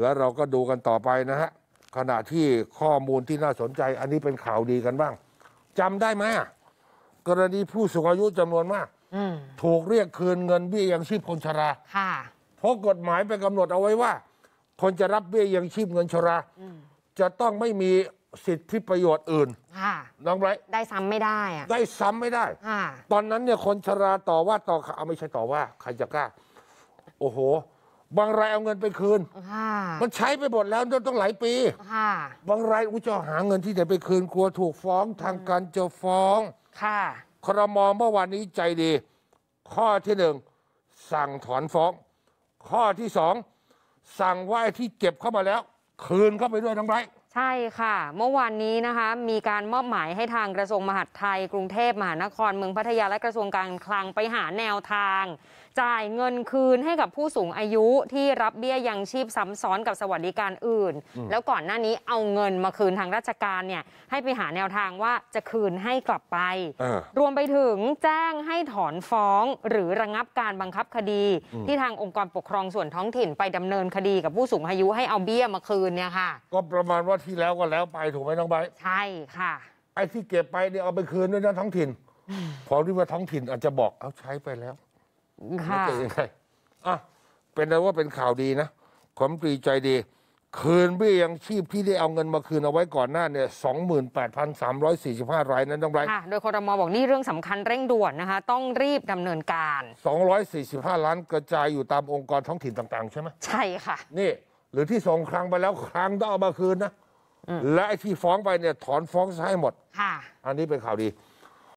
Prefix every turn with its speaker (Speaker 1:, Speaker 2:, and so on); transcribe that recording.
Speaker 1: แล้วเราก็ดูกันต่อไปนะฮะ ขณะที่ข้อมูลที่น่าสนใจ อันนี้เป็นข่าวดีกันบ้างจำได้ไหมกรณีผู้สูงอายุจำนวนมากถูกเรียกคืนเงินเบี้ยยังชีพคนชราเพราะกฎหมายไปกำหนดเอาไว้ว่า คนจะรับเบี้ยยังชีพเงินชราจะต้องไม่มีสิทธิประโยชน์อื่นน้องไรได้ซ้ำไม่ได้อะได้ซ้ำไม่ได้ตอนนั้นเนี่ยคนชราต่อว่าต่อขาไม่ใช่ต่อว่าใครจะกล้า โอ้โหบางรายเอาเงินไปคืน มันใช้ไปหมดแล้วต้องหลายปี บางรายอุจจะหาเงินที่ไหนไปคืน กลัวถูกฟ้องทางการจะฟ้อง ครมเมื่อวานนี้ใจดี ข้อที่หนึ่งสั่งถอนฟ้อง ข้อที่สองสั่งว่าที่เก็บเข้ามาแล้ว คืนเข้าไปด้วยทั้งไร
Speaker 2: ใช่ค่ะ เมื่อวานนี้นะคะมีการมอบหมายให้ทางกระทรวงมหาดไทย กรุงเทพมหานครเมืองพัทยาและกระทรวงการคลังไปหาแนวทาง จ่ายเงินคืนให้กับผู้สูงอายุที่รับเบี้ยยังชีพซ้ำซ้อนกับสวัสดิการอื่น แล้วก่อนหน้านี้เอาเงินมาคืนทางราชการเนี่ยให้ไปหาแนวทางว่าจะคืนให้กลับไป รวมไปถึงแจ้งให้ถอนฟ้องหรือระงงับการบังคับคดี ที่ทางองค์กรปกครองส่วนท้องถิ่นไปดำเนินคดีกับผู้สูงอ
Speaker 1: ายุให้เอาเบี้ยมาคืนเนี่ยค่ะก็ประมาณว่าที่แล้วก็แล้วไปถูกไหมน้องใบใช่ค่ะ ไอ้ที่เก็บไปเนี่ยเอาไปคืนด้วยนะท้องถิ่น พอที่ว่าท้องถิ่น อาจจะบอกเอาใช้ไปแล้วไม่ค่ะเจอยังไงอ่ะเป็นอะไรว่าเป็นข่าวดีนะขมปรีใจดี คืนเบี้ยยังชีพที่ได้เอาเงินมาคืนเอาไว้ก่อนหน้าเนี่ยสองหมื่นแปดพันสามร้อยสี่สิบห้ารายนั้นต้องไรค่ะ
Speaker 2: โดยคอรมอบอกนี่เรื่องสำคัญเร่งด่วนนะคะต้องรีบดำเนินการ
Speaker 1: สองร้อยสี่สิบห้าล้านกระจายอยู่ตามองค์กรท้องถิ่นต่างๆใช่ไหมใช่ค่ะนี่หรือที่ส่งครั้งไปแล้วครั้งต้องเอามาคืนนะและไอ้ที่ฟ้องไปเนี่ยถอนฟ้องซะให้หมด อันนี้เป็นข่าวดี